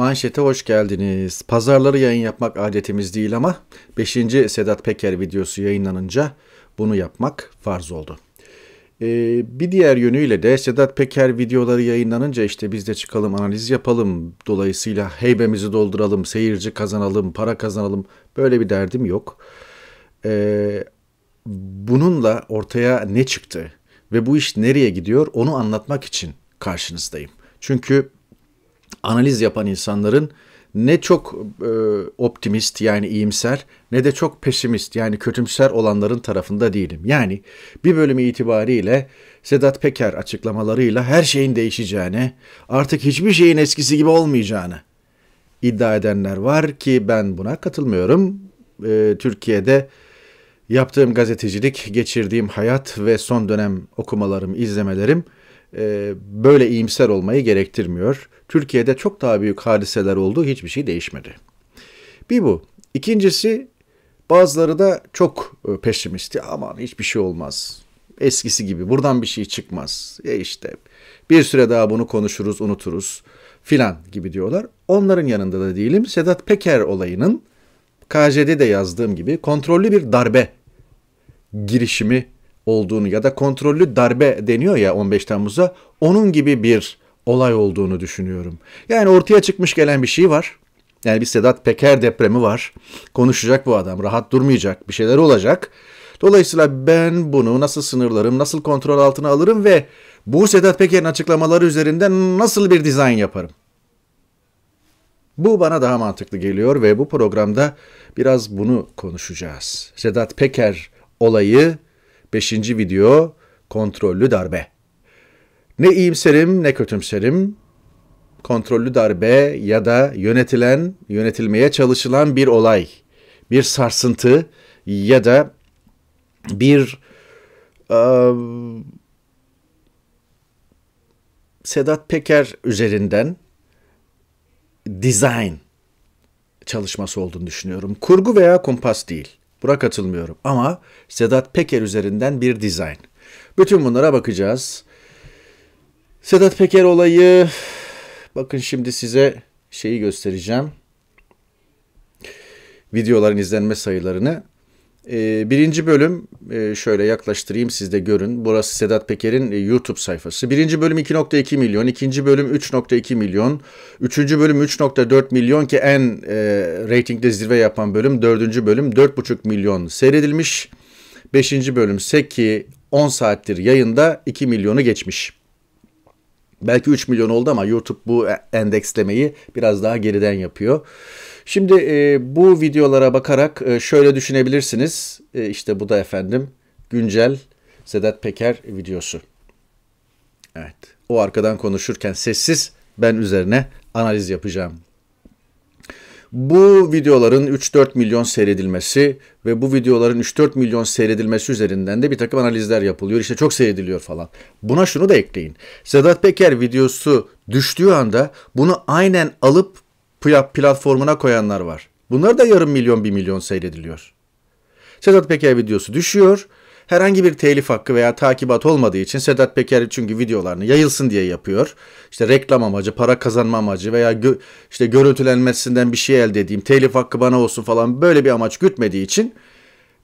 Manşete hoş geldiniz. Pazarları yayın yapmak adetimiz değil ama 5. Sedat Peker videosu yayınlanınca bunu yapmak farz oldu. Ee, bir diğer yönüyle de Sedat Peker videoları yayınlanınca işte biz de çıkalım analiz yapalım. Dolayısıyla heybemizi dolduralım, seyirci kazanalım, para kazanalım. Böyle bir derdim yok. Ee, bununla ortaya ne çıktı ve bu iş nereye gidiyor onu anlatmak için karşınızdayım. Çünkü analiz yapan insanların ne çok e, optimist yani iyimser ne de çok pesimist yani kötümser olanların tarafında değilim. Yani bir bölümü itibariyle Sedat Peker açıklamalarıyla her şeyin değişeceğini, artık hiçbir şeyin eskisi gibi olmayacağını iddia edenler var ki ben buna katılmıyorum. E, Türkiye'de yaptığım gazetecilik, geçirdiğim hayat ve son dönem okumalarım, izlemelerim e, böyle iyimser olmayı gerektirmiyor. Türkiye'de çok daha büyük hadiseler oldu, hiçbir şey değişmedi. Bir bu. İkincisi bazıları da çok e, peşimisti. Aman hiçbir şey olmaz. Eskisi gibi buradan bir şey çıkmaz. E işte bir süre daha bunu konuşuruz, unuturuz filan gibi diyorlar. Onların yanında da değilim. Sedat Peker olayının KJ'de de yazdığım gibi kontrollü bir darbe girişimi olduğunu ya da kontrollü darbe deniyor ya 15 Temmuz'a onun gibi bir olay olduğunu düşünüyorum. Yani ortaya çıkmış gelen bir şey var. Yani bir Sedat Peker depremi var. Konuşacak bu adam. Rahat durmayacak. Bir şeyler olacak. Dolayısıyla ben bunu nasıl sınırlarım, nasıl kontrol altına alırım ve bu Sedat Peker'in açıklamaları üzerinden nasıl bir dizayn yaparım? Bu bana daha mantıklı geliyor ve bu programda biraz bunu konuşacağız. Sedat Peker olayı Beşinci video kontrollü darbe. Ne iyimserim ne kötümserim. Kontrollü darbe ya da yönetilen, yönetilmeye çalışılan bir olay, bir sarsıntı ya da bir um, Sedat Peker üzerinden design çalışması olduğunu düşünüyorum. Kurgu veya kompas değil. Buna katılmıyorum. Ama Sedat Peker üzerinden bir dizayn. Bütün bunlara bakacağız. Sedat Peker olayı bakın şimdi size şeyi göstereceğim. Videoların izlenme sayılarını e, birinci bölüm e, şöyle yaklaştırayım siz de görün. Burası Sedat Peker'in e, YouTube sayfası. Birinci bölüm 2.2 milyon, ikinci bölüm 3.2 milyon, üçüncü bölüm 3.4 milyon ki en e, reytingde zirve yapan bölüm dördüncü bölüm 4.5 milyon seyredilmiş. Beşinci bölüm Seki 10 saattir yayında 2 milyonu geçmiş. Belki 3 milyon oldu ama YouTube bu e, endekslemeyi biraz daha geriden yapıyor. Şimdi e, bu videolara bakarak e, şöyle düşünebilirsiniz. E, işte bu da efendim güncel Sedat Peker videosu. Evet. O arkadan konuşurken sessiz ben üzerine analiz yapacağım. Bu videoların 3-4 milyon seyredilmesi ve bu videoların 3-4 milyon seyredilmesi üzerinden de bir takım analizler yapılıyor. İşte çok seyrediliyor falan. Buna şunu da ekleyin. Sedat Peker videosu düştüğü anda bunu aynen alıp platformuna koyanlar var. Bunlar da yarım milyon bir milyon seyrediliyor. Sedat Peker videosu düşüyor. Herhangi bir telif hakkı veya takibat olmadığı için Sedat Peker çünkü videolarını yayılsın diye yapıyor. İşte reklam amacı, para kazanma amacı veya gö işte görüntülenmesinden bir şey elde edeyim, telif hakkı bana olsun falan böyle bir amaç gütmediği için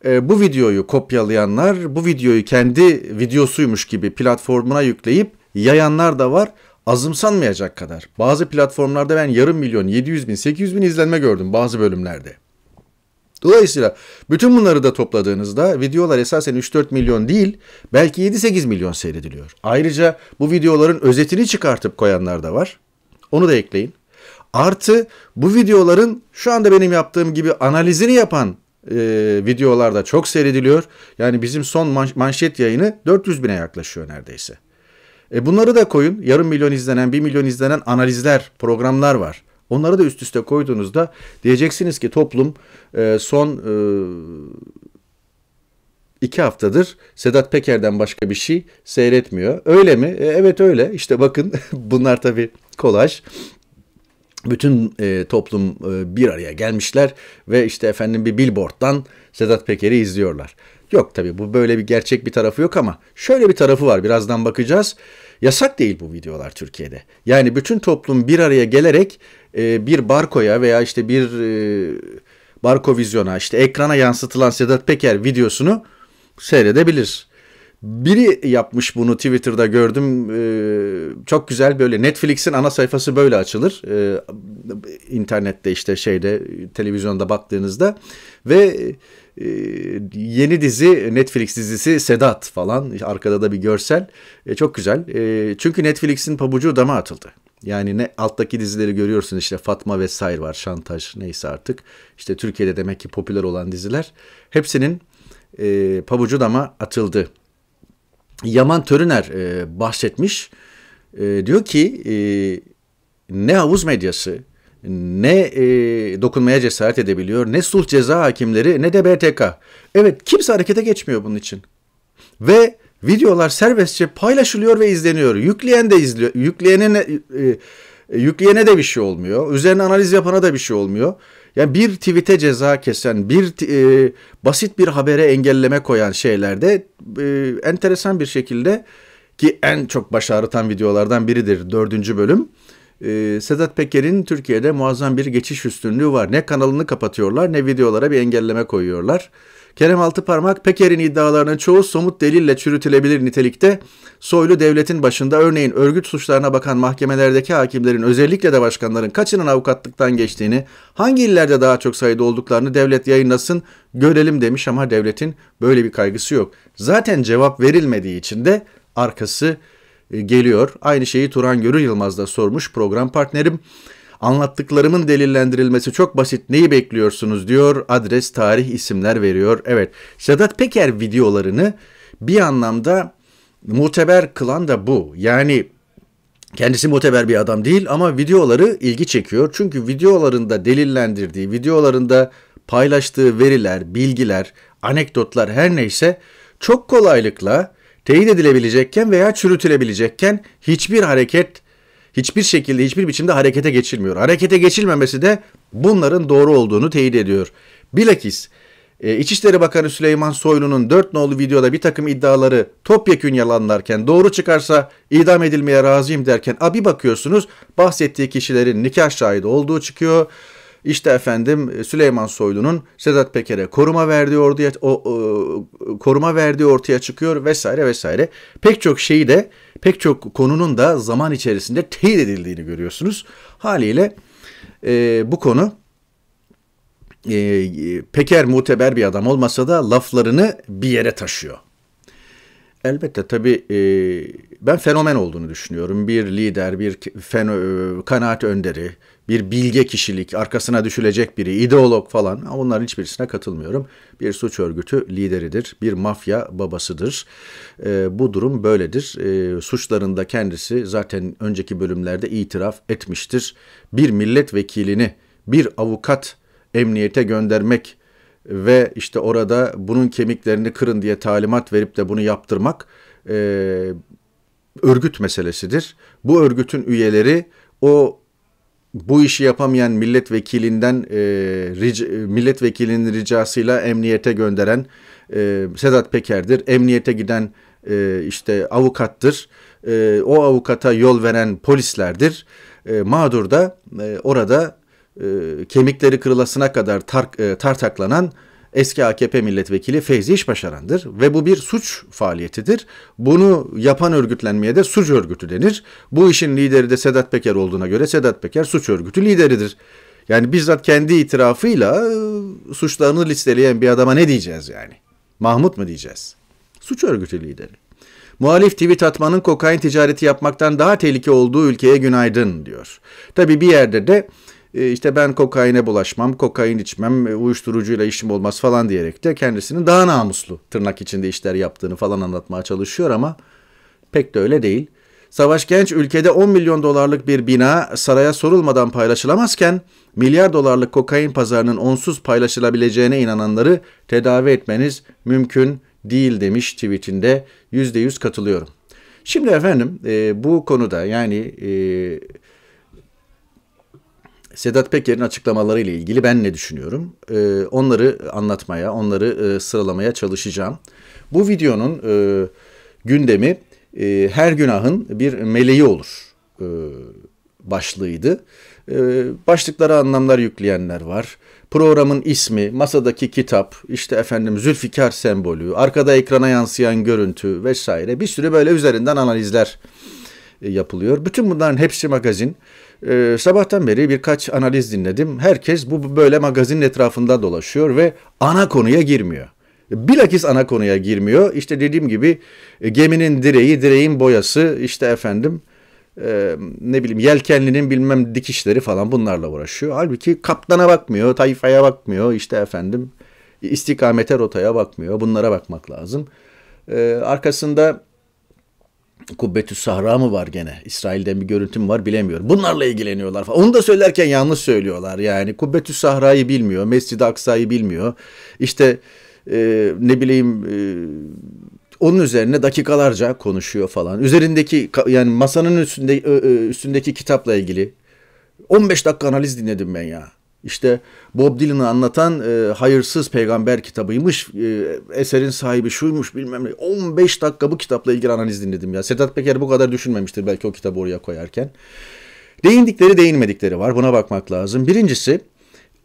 e, bu videoyu kopyalayanlar, bu videoyu kendi videosuymuş gibi platformuna yükleyip yayanlar da var azımsanmayacak kadar. Bazı platformlarda ben yarım milyon, 700 bin, 800 bin izlenme gördüm bazı bölümlerde. Dolayısıyla bütün bunları da topladığınızda videolar esasen 3-4 milyon değil belki 7-8 milyon seyrediliyor. Ayrıca bu videoların özetini çıkartıp koyanlar da var. Onu da ekleyin. Artı bu videoların şu anda benim yaptığım gibi analizini yapan e, videolar da çok seyrediliyor. Yani bizim son manşet yayını 400 bine yaklaşıyor neredeyse. E bunları da koyun. Yarım milyon izlenen, bir milyon izlenen analizler, programlar var. Onları da üst üste koyduğunuzda diyeceksiniz ki toplum e, son e, iki haftadır Sedat Peker'den başka bir şey seyretmiyor. Öyle mi? E, evet öyle. İşte bakın bunlar tabii kolaj. Bütün e, toplum e, bir araya gelmişler ve işte efendim bir billboarddan Sedat Peker'i izliyorlar. Yok tabi bu böyle bir gerçek bir tarafı yok ama şöyle bir tarafı var birazdan bakacağız. Yasak değil bu videolar Türkiye'de. Yani bütün toplum bir araya gelerek e, bir barkoya veya işte bir e, barko vizyona işte ekrana yansıtılan Sedat Peker videosunu seyredebilir. Biri yapmış bunu Twitter'da gördüm. Ee, çok güzel böyle Netflix'in ana sayfası böyle açılır. Ee, internette işte şeyde televizyonda baktığınızda ve ee, yeni dizi Netflix dizisi Sedat falan arkada da bir görsel e, çok güzel. E, çünkü Netflix'in pabucu dama atıldı. Yani ne alttaki dizileri görüyorsun işte Fatma vesaire var, Şantaj neyse artık. işte Türkiye'de demek ki popüler olan diziler hepsinin e, pabucu dama atıldı. Yaman Törüner e, bahsetmiş. E, diyor ki e, ne havuz medyası, ne e, dokunmaya cesaret edebiliyor, ne sulh ceza hakimleri ne de BTK. Evet kimse harekete geçmiyor bunun için. Ve videolar serbestçe paylaşılıyor ve izleniyor. Yükleyen de izliyor. Yükleyene e, e, yükleyene de bir şey olmuyor. Üzerine analiz yapana da bir şey olmuyor. Yani bir tweet'e ceza kesen, bir e, basit bir habere engelleme koyan şeylerde e, enteresan bir şekilde ki en çok başarıtan videolardan biridir dördüncü bölüm ee, Sedat Peker'in Türkiye'de muazzam bir geçiş üstünlüğü var. Ne kanalını kapatıyorlar ne videolara bir engelleme koyuyorlar. Kerem Altıparmak Peker'in iddialarının çoğu somut delille çürütülebilir nitelikte. Soylu devletin başında örneğin örgüt suçlarına bakan mahkemelerdeki hakimlerin özellikle de başkanların kaçının avukatlıktan geçtiğini, hangi illerde daha çok sayıda olduklarını devlet yayınlasın görelim demiş ama devletin böyle bir kaygısı yok. Zaten cevap verilmediği için de arkası e, geliyor. Aynı şeyi Turan Görür Yılmaz da sormuş program partnerim. Anlattıklarımın delillendirilmesi çok basit. Neyi bekliyorsunuz diyor. Adres, tarih, isimler veriyor. Evet. Sedat Peker videolarını bir anlamda muteber kılan da bu. Yani kendisi muteber bir adam değil ama videoları ilgi çekiyor. Çünkü videolarında delillendirdiği, videolarında paylaştığı veriler, bilgiler, anekdotlar her neyse çok kolaylıkla teyit edilebilecekken veya çürütülebilecekken hiçbir hareket hiçbir şekilde hiçbir biçimde harekete geçilmiyor. Harekete geçilmemesi de bunların doğru olduğunu teyit ediyor. Bilakis e, İçişleri Bakanı Süleyman Soylu'nun 4 nolu videoda bir takım iddiaları topyekün yalanlarken doğru çıkarsa idam edilmeye razıyım derken abi bakıyorsunuz bahsettiği kişilerin nikah şahidi olduğu çıkıyor. İşte efendim e, Süleyman Soylu'nun Sedat Peker'e koruma verdiği orduya o, o, koruma verdiği ortaya çıkıyor vesaire vesaire. Pek çok şeyi de pek çok konunun da zaman içerisinde teyit edildiğini görüyorsunuz. Haliyle e, bu konu e, Peker muteber bir adam olmasa da laflarını bir yere taşıyor. Elbette tabii e, ben fenomen olduğunu düşünüyorum. Bir lider, bir feno, e, kanaat önderi, bir bilge kişilik, arkasına düşülecek biri, ideolog falan onların hiçbirisine katılmıyorum. Bir suç örgütü lideridir, bir mafya babasıdır. E, bu durum böyledir. E, suçlarında kendisi zaten önceki bölümlerde itiraf etmiştir. Bir milletvekilini, bir avukat emniyete göndermek ve işte orada bunun kemiklerini kırın diye talimat verip de bunu yaptırmak e, örgüt meselesidir. Bu örgütün üyeleri o bu işi yapamayan milletvekilinden e, rica, milletvekilinin ricasıyla emniyete gönderen e, Sedat Peker'dir. Emniyete giden e, işte avukattır. E, o avukata yol veren polislerdir. E, mağdur da e, orada e, kemikleri kırılasına kadar tar, e, tartaklanan eski AKP milletvekili Fevzi İşbaşaran'dır ve bu bir suç faaliyetidir. Bunu yapan örgütlenmeye de suç örgütü denir. Bu işin lideri de Sedat Peker olduğuna göre Sedat Peker suç örgütü lideridir. Yani bizzat kendi itirafıyla e, suçlarını listeleyen bir adama ne diyeceğiz yani? Mahmut mu diyeceğiz? Suç örgütü lideri. Muhalif tweet atmanın kokain ticareti yapmaktan daha tehlike olduğu ülkeye günaydın diyor. Tabi bir yerde de e, işte ben kokaine bulaşmam, kokain içmem, e, uyuşturucuyla işim olmaz falan diyerek de kendisinin daha namuslu tırnak içinde işler yaptığını falan anlatmaya çalışıyor ama pek de öyle değil. Savaş Genç ülkede 10 milyon dolarlık bir bina saraya sorulmadan paylaşılamazken milyar dolarlık kokain pazarının onsuz paylaşılabileceğine inananları tedavi etmeniz mümkün değil demiş tweetinde %100 katılıyorum. Şimdi efendim e, bu konuda yani e, Sedat Peker'in açıklamaları ile ilgili ben ne düşünüyorum? E, onları anlatmaya, onları e, sıralamaya çalışacağım. Bu videonun e, gündemi e, her günahın bir meleği olur e, başlığıydı. E, başlıklara anlamlar yükleyenler var. Programın ismi, masadaki kitap, işte efendim Zülfikar sembolü, arkada ekrana yansıyan görüntü vesaire bir sürü böyle üzerinden analizler e, yapılıyor. Bütün bunların hepsi magazin e, sabahtan beri birkaç analiz dinledim. Herkes bu böyle magazin etrafında dolaşıyor ve ana konuya girmiyor. Bilakis ana konuya girmiyor. İşte dediğim gibi e, geminin direği, direğin boyası, işte efendim e, ne bileyim yelkenlinin bilmem dikişleri falan bunlarla uğraşıyor. Halbuki kaptana bakmıyor, tayfaya bakmıyor, işte efendim istikamete rotaya bakmıyor. Bunlara bakmak lazım. E, arkasında Kubbetü Sahra mı var gene? İsrail'den bir görüntü mü var bilemiyorum. Bunlarla ilgileniyorlar falan. Onu da söylerken yanlış söylüyorlar yani. Kubbetü Sahra'yı bilmiyor. Mescid-i Aksa'yı bilmiyor. İşte e, ne bileyim e, onun üzerine dakikalarca konuşuyor falan. Üzerindeki yani masanın üstünde üstündeki kitapla ilgili 15 dakika analiz dinledim ben ya işte Bob Dylan'ı anlatan e, hayırsız peygamber kitabıymış. E, eserin sahibi şuymuş bilmem ne. 15 dakika bu kitapla ilgili analiz dinledim ya. Sedat Peker bu kadar düşünmemiştir belki o kitabı oraya koyarken. Değindikleri değinmedikleri var. Buna bakmak lazım. Birincisi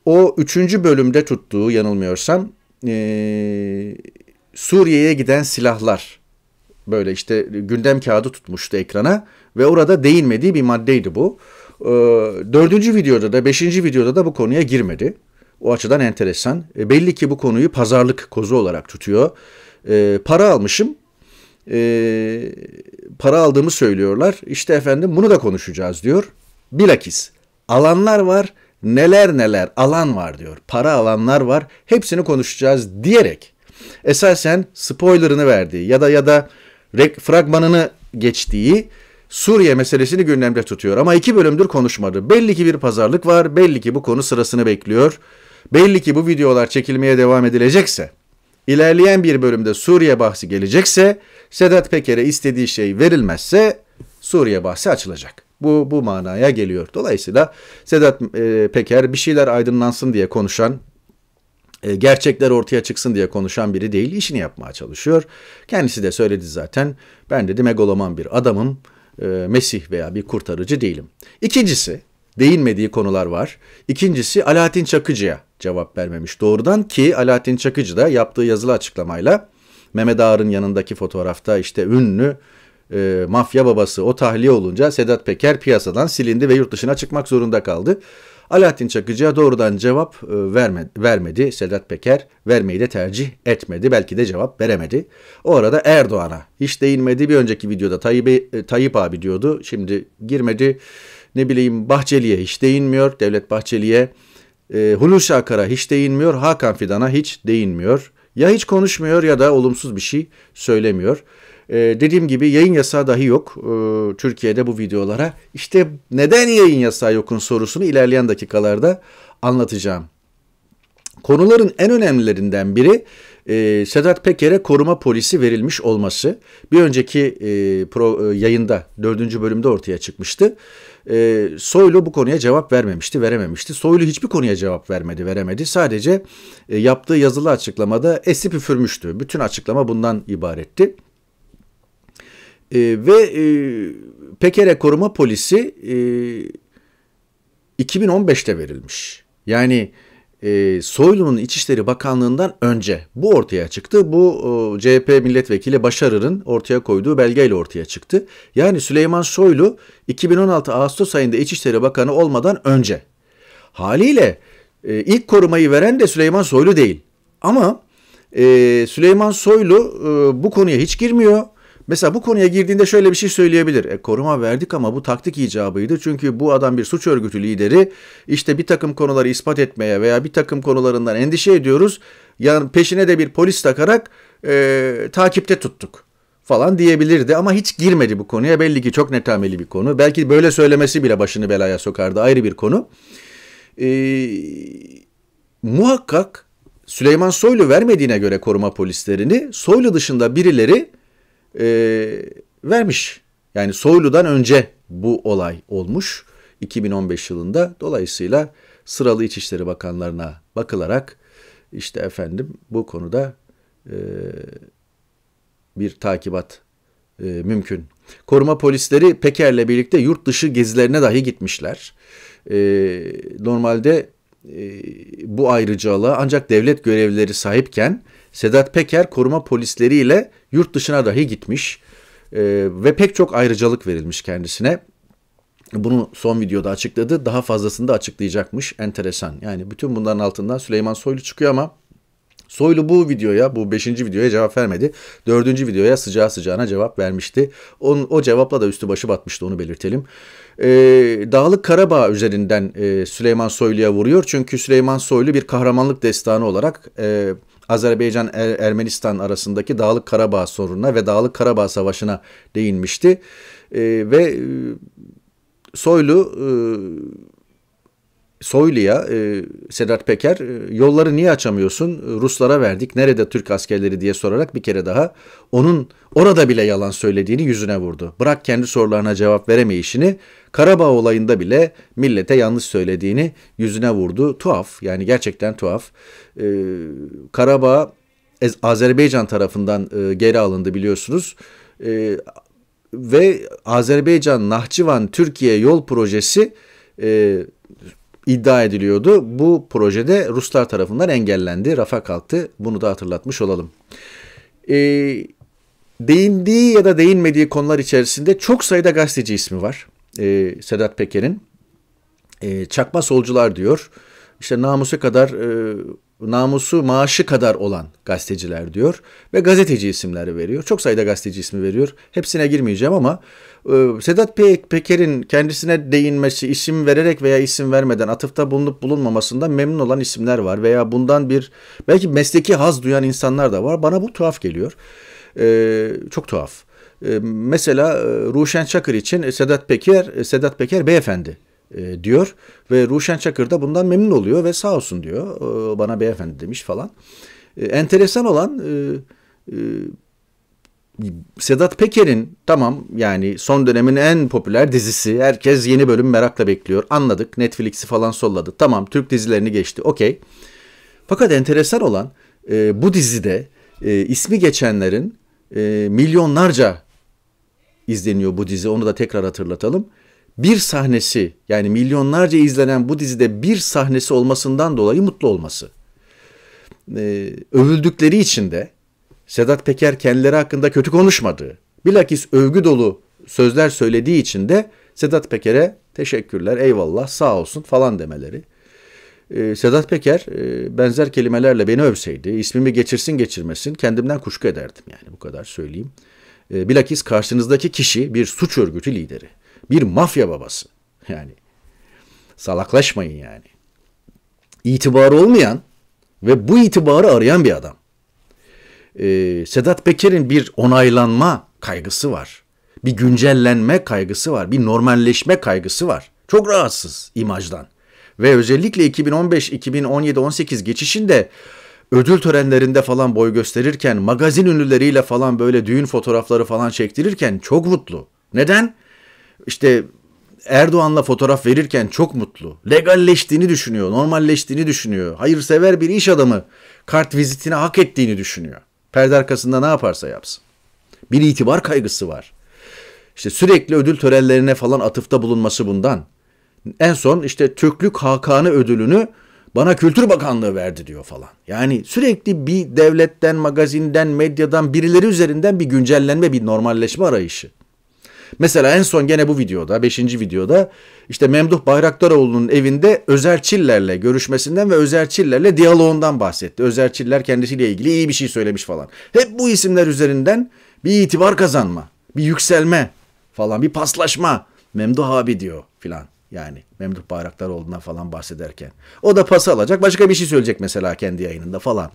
o üçüncü bölümde tuttuğu yanılmıyorsam e, Suriye'ye giden silahlar böyle işte gündem kağıdı tutmuştu ekrana ve orada değinmediği bir maddeydi bu. Ee, dördüncü videoda da beşinci videoda da bu konuya girmedi. O açıdan enteresan. E, belli ki bu konuyu pazarlık kozu olarak tutuyor. E, para almışım. E, para aldığımı söylüyorlar. İşte efendim bunu da konuşacağız diyor. Bilakis alanlar var neler neler alan var diyor. Para alanlar var. Hepsini konuşacağız diyerek esasen spoilerını verdiği ya da ya da fragmanını geçtiği Suriye meselesini gündemde tutuyor ama iki bölümdür konuşmadı. Belli ki bir pazarlık var, belli ki bu konu sırasını bekliyor. Belli ki bu videolar çekilmeye devam edilecekse, ilerleyen bir bölümde Suriye bahsi gelecekse, Sedat Peker'e istediği şey verilmezse Suriye bahsi açılacak. Bu bu manaya geliyor. Dolayısıyla Sedat e, Peker bir şeyler aydınlansın diye konuşan e, gerçekler ortaya çıksın diye konuşan biri değil, işini yapmaya çalışıyor. Kendisi de söyledi zaten. Ben dedi megaloman bir adamım. E, Mesih veya bir kurtarıcı değilim. İkincisi, değinmediği konular var. İkincisi Alaaddin Çakıcı'ya cevap vermemiş doğrudan ki Alaaddin Çakıcı da yaptığı yazılı açıklamayla Mehmet Ağar'ın yanındaki fotoğrafta işte ünlü e, mafya babası o tahliye olunca Sedat Peker piyasadan silindi ve yurt dışına çıkmak zorunda kaldı. Alaaddin Çakıcı'ya doğrudan cevap e, vermedi, vermedi. Sedat Peker vermeyi de tercih etmedi. Belki de cevap veremedi. O arada Erdoğan'a hiç değinmedi. Bir önceki videoda Tayyip, e, Tayyip abi diyordu. Şimdi girmedi. Ne bileyim Bahçeli'ye hiç değinmiyor. Devlet Bahçeli'ye. E, Hulusi Akar'a hiç değinmiyor. Hakan Fidan'a hiç değinmiyor. Ya hiç konuşmuyor ya da olumsuz bir şey söylemiyor. Ee, dediğim gibi yayın yasağı dahi yok e, Türkiye'de bu videolara. İşte neden yayın yasağı yokun sorusunu ilerleyen dakikalarda anlatacağım. Konuların en önemlilerinden biri e, Sedat Peker'e koruma polisi verilmiş olması. Bir önceki e, pro, e, yayında dördüncü bölümde ortaya çıkmıştı. E, Soylu bu konuya cevap vermemişti, verememişti. Soylu hiçbir konuya cevap vermedi, veremedi. Sadece e, yaptığı yazılı açıklamada esip üfürmüştü. Bütün açıklama bundan ibaretti. E, ve e, Pekere Koruma Polisi e, 2015'te verilmiş. Yani e, Soylu'nun İçişleri Bakanlığı'ndan önce bu ortaya çıktı. Bu e, CHP milletvekili Başarır'ın ortaya koyduğu belgeyle ortaya çıktı. Yani Süleyman Soylu 2016 Ağustos ayında İçişleri Bakanı olmadan önce. Haliyle e, ilk korumayı veren de Süleyman Soylu değil. Ama e, Süleyman Soylu e, bu konuya hiç girmiyor. Mesela bu konuya girdiğinde şöyle bir şey söyleyebilir. E, koruma verdik ama bu taktik icabıydı. Çünkü bu adam bir suç örgütü lideri. İşte bir takım konuları ispat etmeye veya bir takım konularından endişe ediyoruz. Yani peşine de bir polis takarak e, takipte tuttuk falan diyebilirdi ama hiç girmedi bu konuya. Belli ki çok netameli bir konu. Belki böyle söylemesi bile başını belaya sokardı. Ayrı bir konu. Ee, muhakkak Süleyman Soylu vermediğine göre koruma polislerini Soylu dışında birileri e, vermiş. Yani Soylu'dan önce bu olay olmuş 2015 yılında. Dolayısıyla sıralı İçişleri Bakanlarına bakılarak işte efendim bu konuda e, bir takibat e, mümkün. Koruma polisleri Peker'le birlikte yurt dışı gezilerine dahi gitmişler. E, normalde e, bu ayrıcalığa ancak devlet görevlileri sahipken Sedat Peker koruma polisleriyle yurt dışına dahi gitmiş e, ve pek çok ayrıcalık verilmiş kendisine. Bunu son videoda açıkladı. Daha fazlasını da açıklayacakmış. Enteresan. Yani bütün bunların altından Süleyman Soylu çıkıyor ama Soylu bu videoya, bu 5. videoya cevap vermedi. 4. videoya sıcağı sıcağına cevap vermişti. Onun, o cevapla da üstü başı batmıştı onu belirtelim. Ee, Dağlık Karabağ üzerinden e, Süleyman Soylu'ya vuruyor. Çünkü Süleyman Soylu bir kahramanlık destanı olarak... E, Azerbaycan er, Ermenistan arasındaki Dağlık Karabağ sorununa ve Dağlık Karabağ Savaşı'na değinmişti. E, ve e, Soylu e, Soylu'ya e, Sedat Peker e, yolları niye açamıyorsun Ruslara verdik nerede Türk askerleri diye sorarak bir kere daha onun orada bile yalan söylediğini yüzüne vurdu. Bırak kendi sorularına cevap veremeyişini Karabağ olayında bile millete yanlış söylediğini yüzüne vurdu. Tuhaf yani gerçekten tuhaf. E, Karabağ Azerbaycan tarafından e, geri alındı biliyorsunuz. E, ve Azerbaycan Nahçıvan Türkiye yol projesi e, iddia ediliyordu. Bu projede Ruslar tarafından engellendi, rafa kalktı. Bunu da hatırlatmış olalım. Ee, değindiği ya da değinmediği konular içerisinde çok sayıda gazeteci ismi var. Ee, Sedat Peker'in. Ee, çakma solcular diyor. İşte namusa kadar e, namusu maaşı kadar olan gazeteciler diyor ve gazeteci isimleri veriyor. Çok sayıda gazeteci ismi veriyor. Hepsine girmeyeceğim ama e, Sedat Pe Peker'in kendisine değinmesi, isim vererek veya isim vermeden atıfta bulunup bulunmamasında memnun olan isimler var veya bundan bir belki mesleki haz duyan insanlar da var. Bana bu tuhaf geliyor. E, çok tuhaf. E, mesela e, Ruşen Çakır için e, Sedat Peker, e, Sedat Peker beyefendi e, diyor ve Ruşen Çakır da bundan memnun oluyor ve sağ olsun diyor ee, bana beyefendi demiş falan. E, enteresan olan e, e, Sedat Peker'in tamam yani son dönemin en popüler dizisi herkes yeni bölüm merakla bekliyor anladık Netflix'i falan solladı tamam Türk dizilerini geçti okey. Fakat enteresan olan bu dizide ismi geçenlerin milyonlarca izleniyor bu dizi onu da tekrar hatırlatalım bir sahnesi yani milyonlarca izlenen bu dizide bir sahnesi olmasından dolayı mutlu olması. Ee, övüldükleri için de Sedat Peker kendileri hakkında kötü konuşmadığı, bilakis övgü dolu sözler söylediği için de Sedat Peker'e teşekkürler, eyvallah, sağ olsun falan demeleri. Ee, Sedat Peker e, benzer kelimelerle beni övseydi, ismimi geçirsin geçirmesin kendimden kuşku ederdim yani bu kadar söyleyeyim. Ee, bilakis karşınızdaki kişi bir suç örgütü lideri. Bir mafya babası. Yani salaklaşmayın yani. İtibarı olmayan ve bu itibarı arayan bir adam. Ee, Sedat Peker'in bir onaylanma kaygısı var. Bir güncellenme kaygısı var. Bir normalleşme kaygısı var. Çok rahatsız imajdan. Ve özellikle 2015, 2017, 18 geçişinde ödül törenlerinde falan boy gösterirken, magazin ünlüleriyle falan böyle düğün fotoğrafları falan çektirirken çok mutlu. Neden? işte Erdoğan'la fotoğraf verirken çok mutlu. Legalleştiğini düşünüyor, normalleştiğini düşünüyor. Hayırsever bir iş adamı kart vizitini hak ettiğini düşünüyor. Perde arkasında ne yaparsa yapsın. Bir itibar kaygısı var. İşte sürekli ödül törenlerine falan atıfta bulunması bundan. En son işte Türklük Hakanı ödülünü bana Kültür Bakanlığı verdi diyor falan. Yani sürekli bir devletten, magazinden, medyadan birileri üzerinden bir güncellenme, bir normalleşme arayışı. Mesela en son gene bu videoda 5. videoda işte Memduh Bayraktaroğlu'nun evinde Özerçillerle görüşmesinden ve Özerçillerle diyaloğundan bahsetti. Özerçiller kendisiyle ilgili iyi bir şey söylemiş falan. Hep bu isimler üzerinden bir itibar kazanma, bir yükselme falan bir paslaşma. Memduh abi diyor filan. Yani Memduh Bayraktaroğlu'ndan falan bahsederken. O da pas alacak başka bir şey söyleyecek mesela kendi yayınında falan.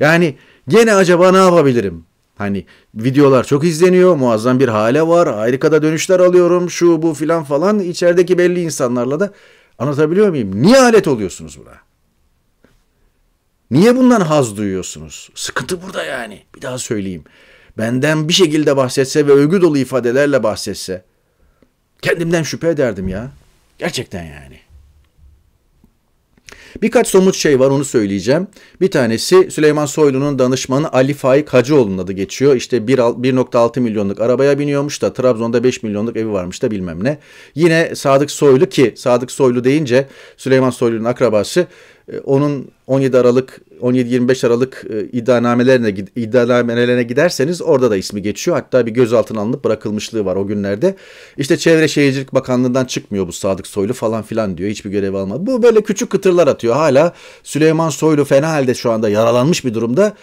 Yani gene acaba ne yapabilirim? Hani videolar çok izleniyor, muazzam bir hale var, harikada dönüşler alıyorum, şu bu filan falan içerideki belli insanlarla da anlatabiliyor muyum? Niye alet oluyorsunuz buna? Niye bundan haz duyuyorsunuz? Sıkıntı burada yani. Bir daha söyleyeyim. Benden bir şekilde bahsetse ve övgü dolu ifadelerle bahsetse kendimden şüphe ederdim ya. Gerçekten yani. Birkaç somut şey var onu söyleyeceğim. Bir tanesi Süleyman Soylu'nun danışmanı Ali Faik Hacıoğlu'nun adı geçiyor. İşte 1.6 milyonluk arabaya biniyormuş da Trabzon'da 5 milyonluk evi varmış da bilmem ne. Yine Sadık Soylu ki Sadık Soylu deyince Süleyman Soylu'nun akrabası e, onun 17 Aralık 17-25 Aralık e, iddianamelerine iddianamelerine giderseniz orada da ismi geçiyor. Hatta bir gözaltına alınıp bırakılmışlığı var o günlerde. İşte Çevre Şehircilik Bakanlığı'ndan çıkmıyor bu Sadık Soylu falan filan diyor. Hiçbir görev almadı. Bu böyle küçük kıtırlar atıyor. Hala Süleyman Soylu fena halde şu anda yaralanmış bir durumda.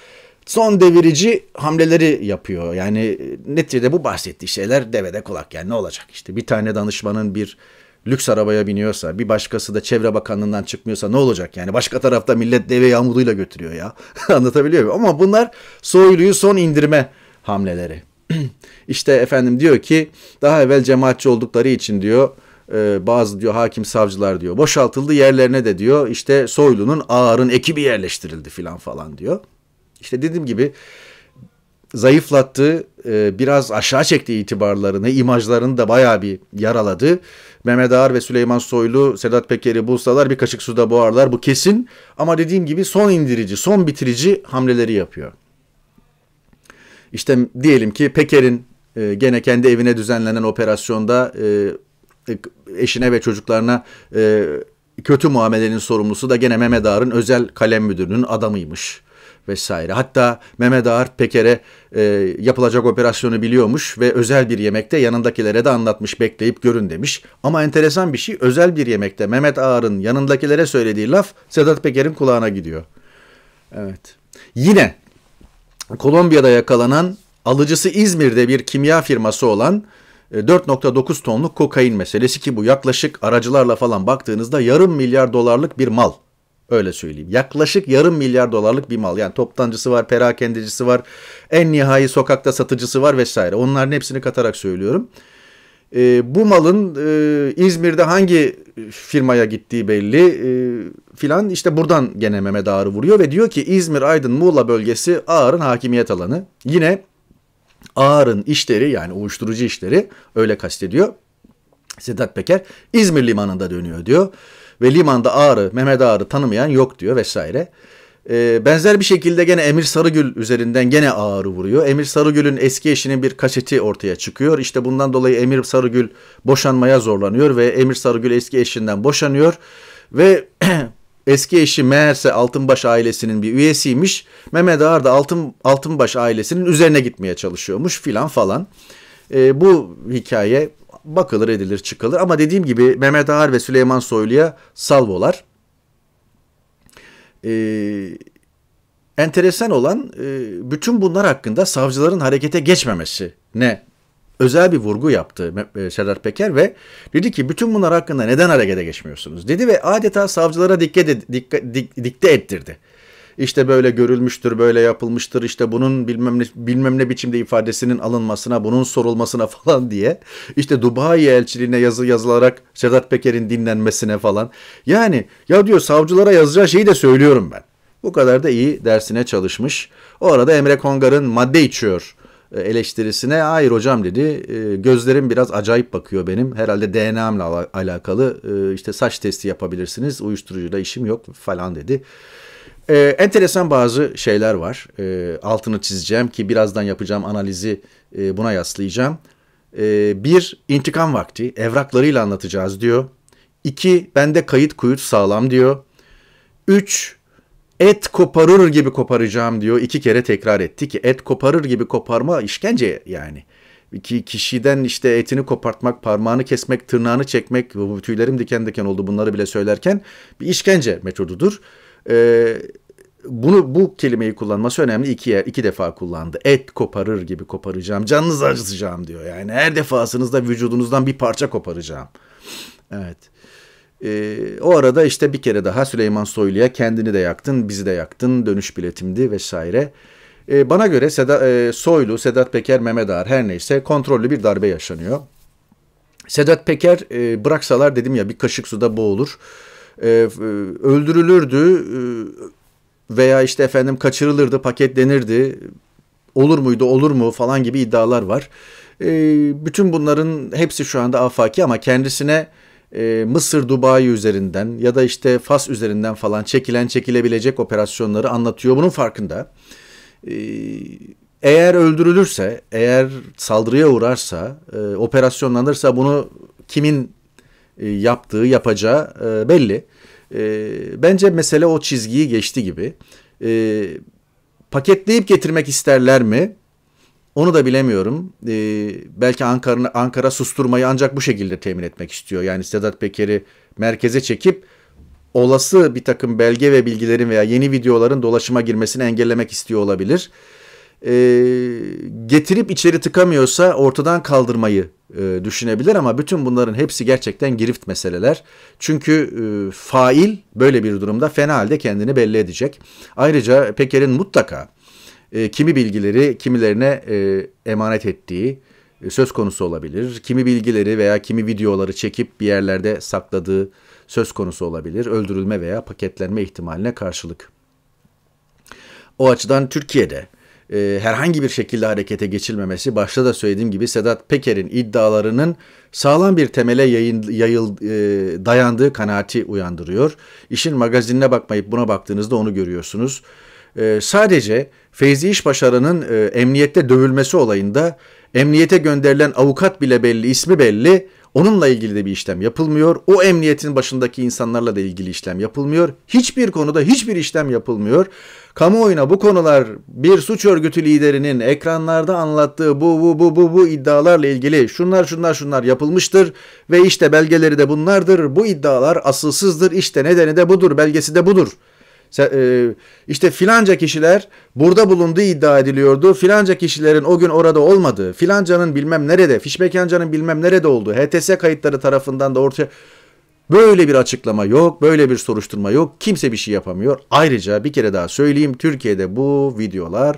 Son devirici hamleleri yapıyor. Yani e, neticede bu bahsettiği şeyler devede kulak yani ne olacak işte bir tane danışmanın bir lüks arabaya biniyorsa, bir başkası da çevre bakanlığından çıkmıyorsa ne olacak yani? Başka tarafta millet deve yağmuruyla götürüyor ya. Anlatabiliyor muyum? Ama bunlar soyluyu son indirme hamleleri. İşte efendim diyor ki daha evvel cemaatçi oldukları için diyor e, bazı diyor hakim savcılar diyor boşaltıldı yerlerine de diyor işte soylunun ağarın ekibi yerleştirildi filan falan diyor. İşte dediğim gibi zayıflattı, e, biraz aşağı çekti itibarlarını, imajlarını da bayağı bir yaraladı. Mehmet Ağar ve Süleyman Soylu, Sedat Peker'i bulsalar bir kaşık suda boğarlar bu kesin. Ama dediğim gibi son indirici, son bitirici hamleleri yapıyor. İşte diyelim ki Peker'in e, gene kendi evine düzenlenen operasyonda e, eşine ve çocuklarına kötü muamelenin sorumlusu da gene Mehmet Ağar'ın özel kalem müdürünün adamıymış vesaire. Hatta Mehmet Ağar Peker'e e, yapılacak operasyonu biliyormuş ve özel bir yemekte yanındakilere de anlatmış bekleyip görün demiş. Ama enteresan bir şey özel bir yemekte Mehmet Ağar'ın yanındakilere söylediği laf Sedat Peker'in kulağına gidiyor. Evet. Yine Kolombiya'da yakalanan alıcısı İzmir'de bir kimya firması olan 4.9 e, tonluk kokain meselesi ki bu yaklaşık aracılarla falan baktığınızda yarım milyar dolarlık bir mal. Öyle söyleyeyim. Yaklaşık yarım milyar dolarlık bir mal. Yani toptancısı var, perakendecisi var, en nihai sokakta satıcısı var vesaire. Onların hepsini katarak söylüyorum. E, bu malın e, İzmir'de hangi firmaya gittiği belli e, filan. İşte buradan gene Mehmet Ağar'ı vuruyor ve diyor ki İzmir, Aydın, Muğla bölgesi Ağar'ın hakimiyet alanı. Yine Ağar'ın işleri yani uyuşturucu işleri öyle kastediyor. Sedat Peker İzmir limanında dönüyor diyor. Ve limanda Ağrı, Mehmet Ağrı tanımayan yok diyor vesaire. E, benzer bir şekilde gene Emir Sarıgül üzerinden gene ağrı vuruyor. Emir Sarıgül'ün eski eşinin bir kaseti ortaya çıkıyor. İşte bundan dolayı Emir Sarıgül boşanmaya zorlanıyor ve Emir Sarıgül eski eşinden boşanıyor. Ve eski eşi meğerse Altınbaş ailesinin bir üyesiymiş. Mehmet Ağar da Altın, Altınbaş ailesinin üzerine gitmeye çalışıyormuş filan falan. E, bu hikaye bakılır edilir çıkılır. Ama dediğim gibi Mehmet Ağar ve Süleyman Soylu'ya salvolar. Ee, enteresan olan e, bütün bunlar hakkında savcıların harekete geçmemesi ne özel bir vurgu yaptı e, Serdar Peker ve dedi ki bütün bunlar hakkında neden harekete geçmiyorsunuz dedi ve adeta savcılara dikkat, dikkat dik, dikte ettirdi işte böyle görülmüştür, böyle yapılmıştır, işte bunun bilmem ne, bilmem ne biçimde ifadesinin alınmasına, bunun sorulmasına falan diye. işte Dubai elçiliğine yazı yazılarak Sedat Peker'in dinlenmesine falan. Yani ya diyor savcılara yazacağı şeyi de söylüyorum ben. Bu kadar da iyi dersine çalışmış. O arada Emre Kongar'ın madde içiyor e, eleştirisine hayır hocam dedi e, gözlerim biraz acayip bakıyor benim herhalde DNA'mla alakalı e, işte saç testi yapabilirsiniz uyuşturucuyla işim yok falan dedi. E, enteresan bazı şeyler var. E, altını çizeceğim ki birazdan yapacağım analizi e, buna yaslayacağım. E, bir, intikam vakti. Evraklarıyla anlatacağız diyor. İki, bende kayıt kuyut sağlam diyor. Üç, et koparır gibi koparacağım diyor. İki kere tekrar etti ki et koparır gibi koparma işkence yani. Ki kişiden işte etini kopartmak, parmağını kesmek, tırnağını çekmek, tüylerim diken diken oldu bunları bile söylerken bir işkence metodudur. E, bunu bu kelimeyi kullanması önemli. İki, yer, iki defa kullandı. Et koparır gibi koparacağım. Canınızı acıtacağım diyor. Yani her defasınızda vücudunuzdan bir parça koparacağım. Evet. Ee, o arada işte bir kere daha Süleyman Soylu'ya kendini de yaktın, bizi de yaktın, dönüş biletimdi vesaire. Ee, bana göre Seda, e, Soylu, Sedat Peker, Mehmet Ağar her neyse kontrollü bir darbe yaşanıyor. Sedat Peker e, bıraksalar dedim ya bir kaşık suda boğulur. E, e, öldürülürdü e, veya işte efendim kaçırılırdı, paketlenirdi. Olur muydu, olur mu falan gibi iddialar var. E, bütün bunların hepsi şu anda afaki ama kendisine e, Mısır Dubai üzerinden ya da işte Fas üzerinden falan çekilen çekilebilecek operasyonları anlatıyor. Bunun farkında. E, eğer öldürülürse, eğer saldırıya uğrarsa, e, operasyonlanırsa bunu kimin e, yaptığı yapacağı e, belli. E, bence mesele o çizgiyi geçti gibi. paketleyip getirmek isterler mi? Onu da bilemiyorum. belki Ankara, Ankara susturmayı ancak bu şekilde temin etmek istiyor. Yani Sedat Peker'i merkeze çekip olası bir takım belge ve bilgilerin veya yeni videoların dolaşıma girmesini engellemek istiyor olabilir. Ee, getirip içeri tıkamıyorsa ortadan kaldırmayı e, düşünebilir ama bütün bunların hepsi gerçekten girift meseleler. Çünkü e, fail böyle bir durumda fena halde kendini belli edecek. Ayrıca Peker'in mutlaka e, kimi bilgileri kimilerine e, emanet ettiği e, söz konusu olabilir. Kimi bilgileri veya kimi videoları çekip bir yerlerde sakladığı söz konusu olabilir. Öldürülme veya paketlenme ihtimaline karşılık. O açıdan Türkiye'de e, herhangi bir şekilde harekete geçilmemesi başta da söylediğim gibi Sedat Peker'in iddialarının sağlam bir temele yayın, yayıl, e, dayandığı kanaati uyandırıyor. İşin magazinine bakmayıp buna baktığınızda onu görüyorsunuz. E, sadece Feyzi İşbaşarı'nın e, emniyette dövülmesi olayında emniyete gönderilen avukat bile belli, ismi belli Onunla ilgili de bir işlem yapılmıyor. O emniyetin başındaki insanlarla da ilgili işlem yapılmıyor. Hiçbir konuda hiçbir işlem yapılmıyor. Kamuoyuna bu konular bir suç örgütü liderinin ekranlarda anlattığı bu bu bu bu bu iddialarla ilgili şunlar şunlar şunlar yapılmıştır ve işte belgeleri de bunlardır. Bu iddialar asılsızdır. İşte nedeni de budur, belgesi de budur e, işte filanca kişiler burada bulunduğu iddia ediliyordu. Filanca kişilerin o gün orada olmadığı, filancanın bilmem nerede, fişmekancanın bilmem nerede olduğu, HTS kayıtları tarafından da ortaya... Böyle bir açıklama yok, böyle bir soruşturma yok. Kimse bir şey yapamıyor. Ayrıca bir kere daha söyleyeyim Türkiye'de bu videolar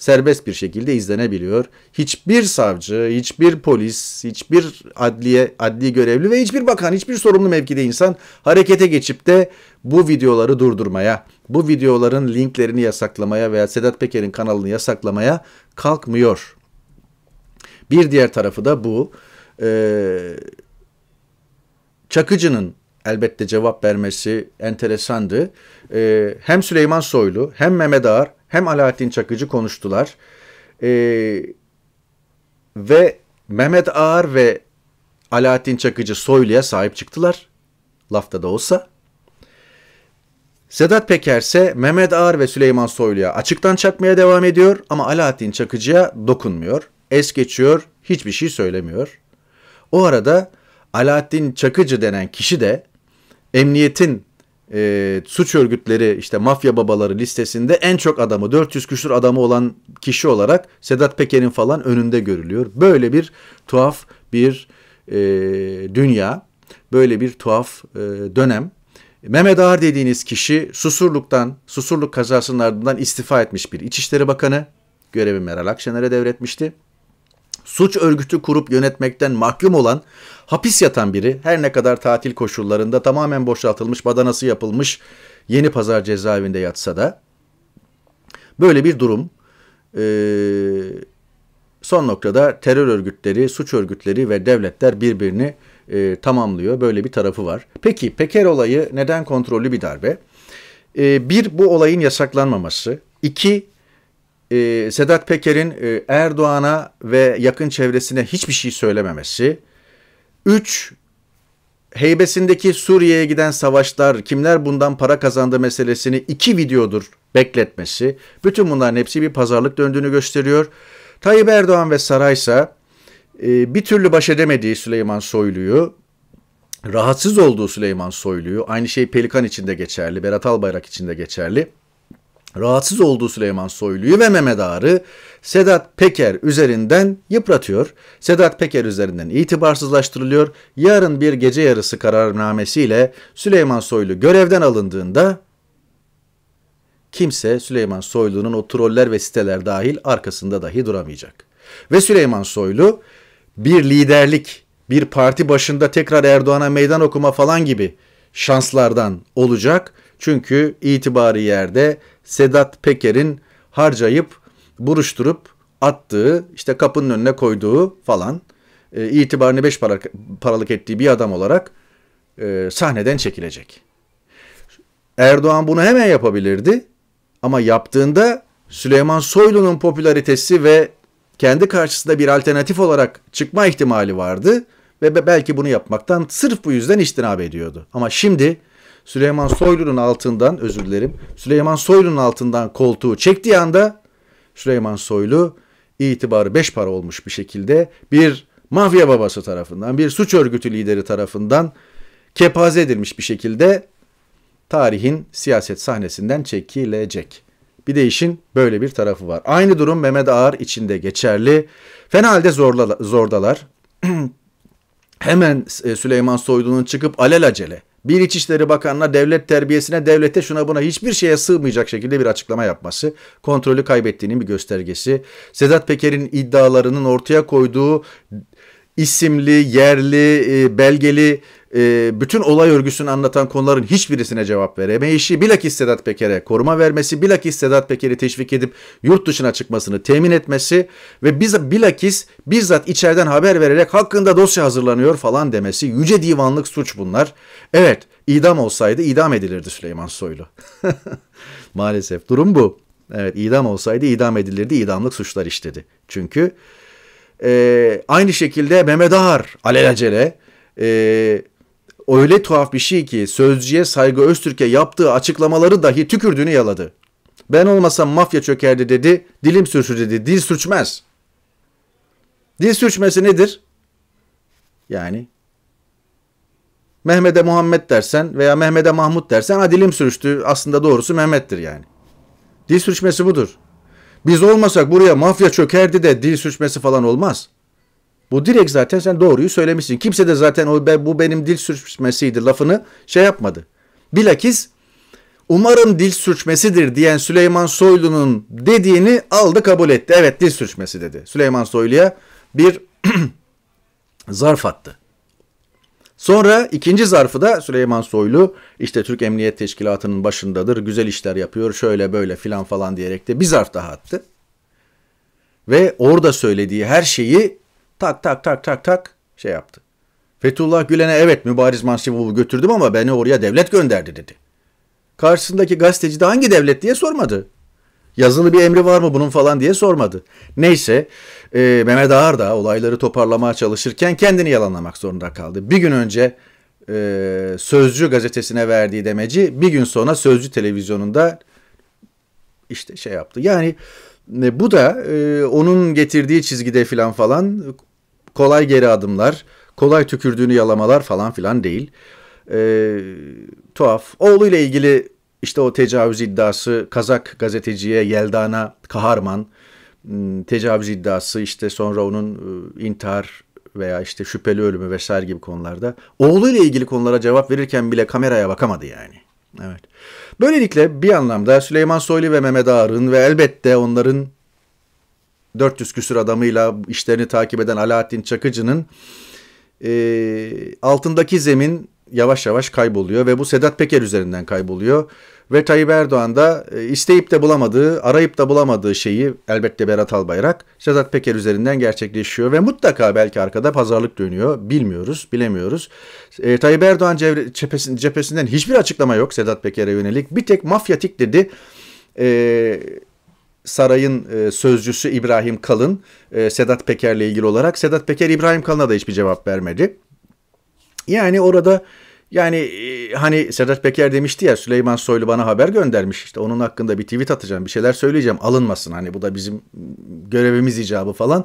serbest bir şekilde izlenebiliyor. Hiçbir savcı, hiçbir polis, hiçbir adliye, adli görevli ve hiçbir bakan, hiçbir sorumlu mevkide insan harekete geçip de bu videoları durdurmaya, bu videoların linklerini yasaklamaya veya Sedat Peker'in kanalını yasaklamaya kalkmıyor. Bir diğer tarafı da bu. Ee, Çakıcı'nın elbette cevap vermesi enteresandı. Ee, hem Süleyman Soylu hem Mehmet Ağar hem Alaaddin Çakıcı konuştular. E, ve Mehmet Ağar ve Alaaddin Çakıcı Soylu'ya sahip çıktılar. Lafta da olsa. Sedat Peker ise Mehmet Ağar ve Süleyman Soylu'ya açıktan çakmaya devam ediyor ama Alaaddin Çakıcı'ya dokunmuyor. Es geçiyor, hiçbir şey söylemiyor. O arada Alaaddin Çakıcı denen kişi de emniyetin e, suç örgütleri işte mafya babaları listesinde en çok adamı 400 küsur adamı olan kişi olarak Sedat Peker'in falan önünde görülüyor. Böyle bir tuhaf bir e, dünya, böyle bir tuhaf e, dönem. Mehmet Ağar dediğiniz kişi Susurluk'tan, Susurluk kazasının ardından istifa etmiş bir İçişleri Bakanı. Görevi Meral Akşener'e devretmişti suç örgütü kurup yönetmekten mahkum olan hapis yatan biri her ne kadar tatil koşullarında tamamen boşaltılmış, badanası yapılmış yeni pazar cezaevinde yatsa da böyle bir durum e, son noktada terör örgütleri, suç örgütleri ve devletler birbirini e, tamamlıyor. Böyle bir tarafı var. Peki Peker olayı neden kontrollü bir darbe? E, bir, bu olayın yasaklanmaması. iki e, Sedat Peker'in e, Erdoğan'a ve yakın çevresine hiçbir şey söylememesi. Üç, heybesindeki Suriye'ye giden savaşlar, kimler bundan para kazandı meselesini iki videodur bekletmesi. Bütün bunların hepsi bir pazarlık döndüğünü gösteriyor. Tayyip Erdoğan ve saraysa e, bir türlü baş edemediği Süleyman Soylu'yu, rahatsız olduğu Süleyman Soylu'yu, aynı şey Pelikan için de geçerli, Berat Albayrak için de geçerli rahatsız olduğu Süleyman Soylu'yu ve Mehmet Ağar'ı Sedat Peker üzerinden yıpratıyor. Sedat Peker üzerinden itibarsızlaştırılıyor. Yarın bir gece yarısı kararnamesiyle Süleyman Soylu görevden alındığında kimse Süleyman Soylu'nun o troller ve siteler dahil arkasında dahi duramayacak. Ve Süleyman Soylu bir liderlik, bir parti başında tekrar Erdoğan'a meydan okuma falan gibi şanslardan olacak. Çünkü itibarı yerde Sedat Peker'in harcayıp buruşturup attığı işte kapının önüne koyduğu falan e, itibarını 5 para, paralık ettiği bir adam olarak e, sahneden çekilecek. Erdoğan bunu hemen yapabilirdi ama yaptığında Süleyman Soylu'nun popülaritesi ve kendi karşısında bir alternatif olarak çıkma ihtimali vardı ve belki bunu yapmaktan sırf bu yüzden iştinab ediyordu. Ama şimdi Süleyman Soylu'nun altından özür dilerim. Süleyman Soylu'nun altından koltuğu çektiği anda Süleyman Soylu itibarı beş para olmuş bir şekilde bir mafya babası tarafından, bir suç örgütü lideri tarafından kepaze edilmiş bir şekilde tarihin siyaset sahnesinden çekilecek. Bir de işin böyle bir tarafı var. Aynı durum Mehmet Ağar içinde geçerli. Fena halde zorla, zordalar. Hemen e, Süleyman Soylu'nun çıkıp alelacele bir İçişleri Bakanı'na devlet terbiyesine, devlete şuna buna hiçbir şeye sığmayacak şekilde bir açıklama yapması kontrolü kaybettiğinin bir göstergesi. Sedat Peker'in iddialarının ortaya koyduğu isimli, yerli, e, belgeli e, bütün olay örgüsünü anlatan konuların hiçbirisine cevap veremeyişi, bilakis Sedat Peker'e koruma vermesi, bilakis Sedat Peker'i teşvik edip yurt dışına çıkmasını temin etmesi ve biz, bilakis bizzat içeriden haber vererek hakkında dosya hazırlanıyor falan demesi, yüce divanlık suç bunlar. Evet, idam olsaydı idam edilirdi Süleyman Soylu. Maalesef durum bu. Evet idam olsaydı idam edilirdi, idamlık suçlar işledi. Çünkü e, aynı şekilde Mehmet Ağar alelacele e, öyle tuhaf bir şey ki sözcüye Saygı Öztürk'e yaptığı açıklamaları dahi tükürdüğünü yaladı. Ben olmasam mafya çökerdi dedi, dilim sürçür dedi, dil sürçmez. Dil sürçmesi nedir? Yani Mehmet'e Muhammed dersen veya Mehmet'e Mahmut dersen ha dilim sürçtü aslında doğrusu Mehmet'tir yani. Dil sürçmesi budur. Biz olmasak buraya mafya çökerdi de dil sürçmesi falan olmaz. Bu direkt zaten sen doğruyu söylemişsin. Kimse de zaten o bu benim dil sürçmesiydi lafını şey yapmadı. Bilakis umarım dil sürçmesidir diyen Süleyman Soylu'nun dediğini aldı kabul etti. Evet dil sürçmesi dedi. Süleyman Soylu'ya bir zarf attı. Sonra ikinci zarfı da Süleyman Soylu işte Türk Emniyet Teşkilatı'nın başındadır. Güzel işler yapıyor şöyle böyle filan falan diyerek de bir zarf daha attı. Ve orada söylediği her şeyi tak tak tak tak tak şey yaptı. Fetullah Gülen'e evet mübariz Mansivov'u götürdüm ama beni oraya devlet gönderdi dedi. Karşısındaki gazeteci de hangi devlet diye sormadı. Yazılı bir emri var mı bunun falan diye sormadı. Neyse e, Mehmet Ağar da olayları toparlamaya çalışırken kendini yalanlamak zorunda kaldı. Bir gün önce e, Sözcü gazetesine verdiği demeci bir gün sonra Sözcü televizyonunda işte şey yaptı. Yani e, bu da e, onun getirdiği çizgide falan falan kolay geri adımlar, kolay tükürdüğünü yalamalar falan filan değil. E, tuhaf. Oğluyla ilgili işte o tecavüz iddiası, Kazak gazeteciye Yeldana Kaharman hmm, tecavüz iddiası, işte sonra onun e, intihar veya işte şüpheli ölümü vesaire gibi konularda oğluyla ilgili konulara cevap verirken bile kameraya bakamadı yani. Evet. Böylelikle bir anlamda Süleyman Soylu ve Mehmet Ağar'ın ve elbette onların 400 küsür adamıyla işlerini takip eden Alaaddin Çakıcı'nın e, altındaki zemin yavaş yavaş kayboluyor ve bu Sedat Peker üzerinden kayboluyor. Ve Tayyip Erdoğan da e, isteyip de bulamadığı, arayıp da bulamadığı şeyi elbette Berat Albayrak Sedat Peker üzerinden gerçekleşiyor ve mutlaka belki arkada pazarlık dönüyor. Bilmiyoruz, bilemiyoruz. E, Tayyip Erdoğan cevre, cephesin, cephesinden hiçbir açıklama yok Sedat Peker'e yönelik. Bir tek mafyatik dedi. E, sarayın e, sözcüsü İbrahim Kalın e, Sedat Peker'le ilgili olarak Sedat Peker İbrahim Kalın'a da hiçbir cevap vermedi. Yani orada yani e, hani Sedat Peker demişti ya Süleyman Soylu bana haber göndermiş işte onun hakkında bir tweet atacağım bir şeyler söyleyeceğim alınmasın hani bu da bizim görevimiz icabı falan.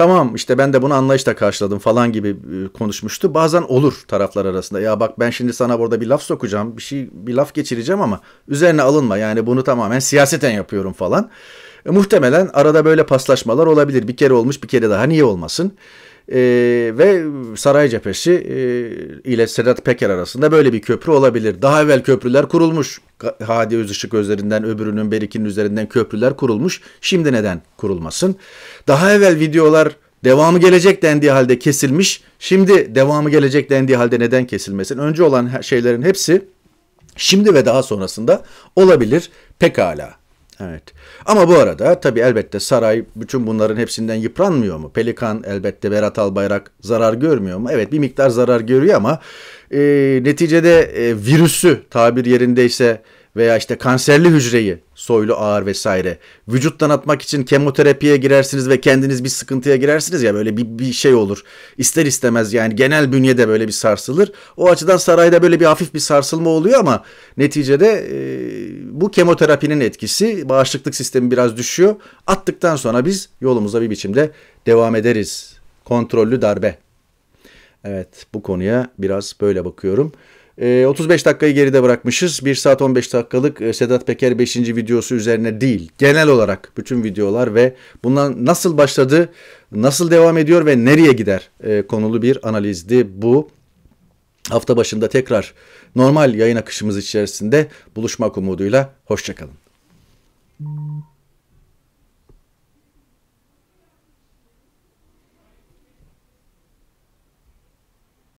Tamam işte ben de bunu anlayışla karşıladım falan gibi e, konuşmuştu. Bazen olur taraflar arasında. Ya bak ben şimdi sana burada bir laf sokacağım, bir şey bir laf geçireceğim ama üzerine alınma. Yani bunu tamamen siyaseten yapıyorum falan. E, muhtemelen arada böyle paslaşmalar olabilir. Bir kere olmuş, bir kere daha niye olmasın? E, ve Saray Cephesi e, ile Sedat Peker arasında böyle bir köprü olabilir. Daha evvel köprüler kurulmuş. Hadi Özışık üzerinden, öbürünün Berik'in üzerinden köprüler kurulmuş. Şimdi neden kurulmasın? daha evvel videolar devamı gelecek dendiği halde kesilmiş. Şimdi devamı gelecek dendiği halde neden kesilmesin? Önce olan şeylerin hepsi şimdi ve daha sonrasında olabilir. Pekala. Evet. Ama bu arada tabii elbette saray bütün bunların hepsinden yıpranmıyor mu? Pelikan elbette Berat Albayrak zarar görmüyor mu? Evet bir miktar zarar görüyor ama e, neticede e, virüsü tabir yerindeyse ise veya işte kanserli hücreyi soylu ağır vesaire vücuttan atmak için kemoterapiye girersiniz ve kendiniz bir sıkıntıya girersiniz ya böyle bir, bir şey olur. İster istemez yani genel bünyede böyle bir sarsılır. O açıdan sarayda böyle bir hafif bir sarsılma oluyor ama neticede e, bu kemoterapinin etkisi bağışıklık sistemi biraz düşüyor. Attıktan sonra biz yolumuza bir biçimde devam ederiz. Kontrollü darbe. Evet bu konuya biraz böyle bakıyorum. 35 ee, dakikayı geride bırakmışız. 1 saat 15 dakikalık e, Sedat Peker 5. videosu üzerine değil. Genel olarak bütün videolar ve bundan nasıl başladı, nasıl devam ediyor ve nereye gider e, konulu bir analizdi bu. Hafta başında tekrar normal yayın akışımız içerisinde buluşmak umuduyla. Hoşçakalın. Thank